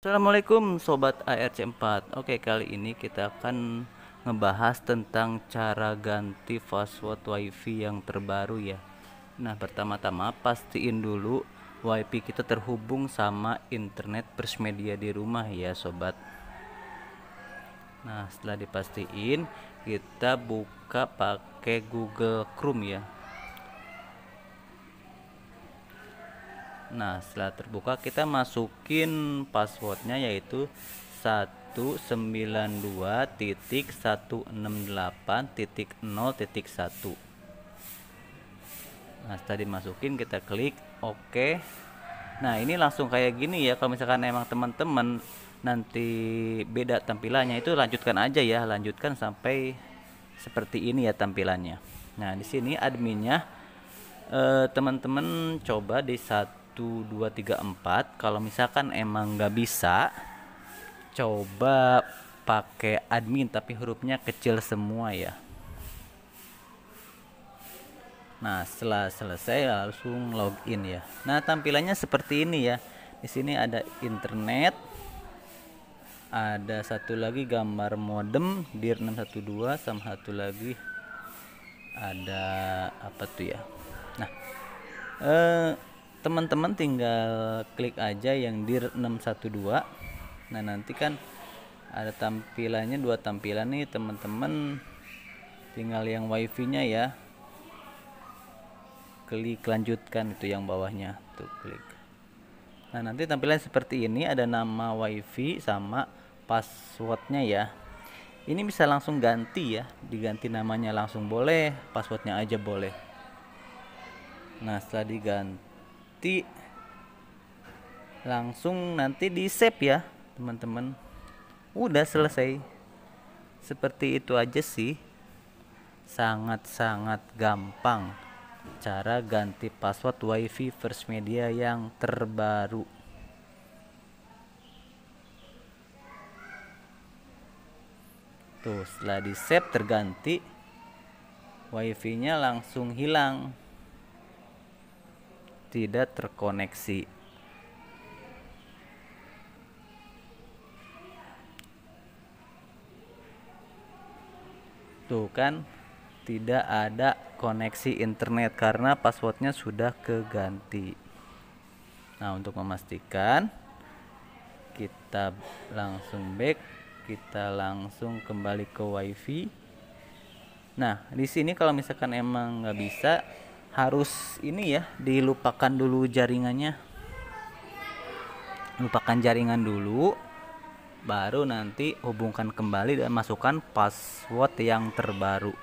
Assalamualaikum Sobat ARC4 Oke kali ini kita akan ngebahas tentang cara ganti password wifi yang terbaru ya Nah pertama-tama pastiin dulu wifi kita terhubung sama internet persmedia di rumah ya sobat Nah setelah dipastiin kita buka pakai Google Chrome ya Nah setelah terbuka kita masukin passwordnya yaitu 192.168.0.1 Nah setelah dimasukin kita klik OK Nah ini langsung kayak gini ya kalau misalkan emang teman-teman nanti beda tampilannya itu lanjutkan aja ya lanjutkan sampai seperti ini ya tampilannya nah di sini adminnya eh, teman-teman coba di satu 1, 2, 3, 4 Kalau misalkan emang nggak bisa Coba pakai admin tapi hurufnya kecil semua ya Nah setelah selesai ya langsung login ya Nah tampilannya seperti ini ya di sini ada internet ada satu lagi gambar modem dir 612 sama satu lagi ada apa tuh ya nah eh teman-teman tinggal klik aja yang dir 612 nah nanti kan ada tampilannya dua tampilan nih teman-teman tinggal yang wifi nya ya klik lanjutkan itu yang bawahnya tuh klik nah nanti tampilan seperti ini ada nama wifi sama passwordnya ya ini bisa langsung ganti ya diganti namanya langsung boleh passwordnya aja boleh nah setelah diganti nanti langsung nanti di save ya teman-teman udah selesai seperti itu aja sih sangat-sangat gampang cara ganti password wifi first media yang terbaru tuh setelah di save terganti wifi nya langsung hilang tidak terkoneksi. Tuh kan, tidak ada koneksi internet karena passwordnya sudah keganti. Nah, untuk memastikan kita langsung back, kita langsung kembali ke WiFi. Nah, di sini kalau misalkan emang nggak bisa, harus ini ya dilupakan dulu jaringannya lupakan jaringan dulu baru nanti hubungkan kembali dan masukkan password yang terbaru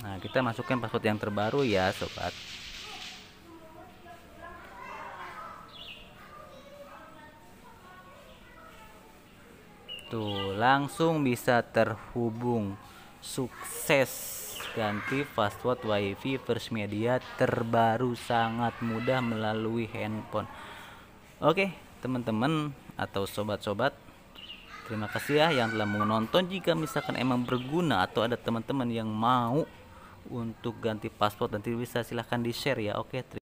Nah, kita masukkan password yang terbaru ya, sobat. Tuh, langsung bisa terhubung. Sukses ganti password WiFi First Media terbaru sangat mudah melalui handphone. Oke, teman-teman atau sobat-sobat, terima kasih ya yang telah menonton. Jika misalkan emang berguna atau ada teman-teman yang mau untuk ganti password nanti bisa silahkan di share ya. Oke, terima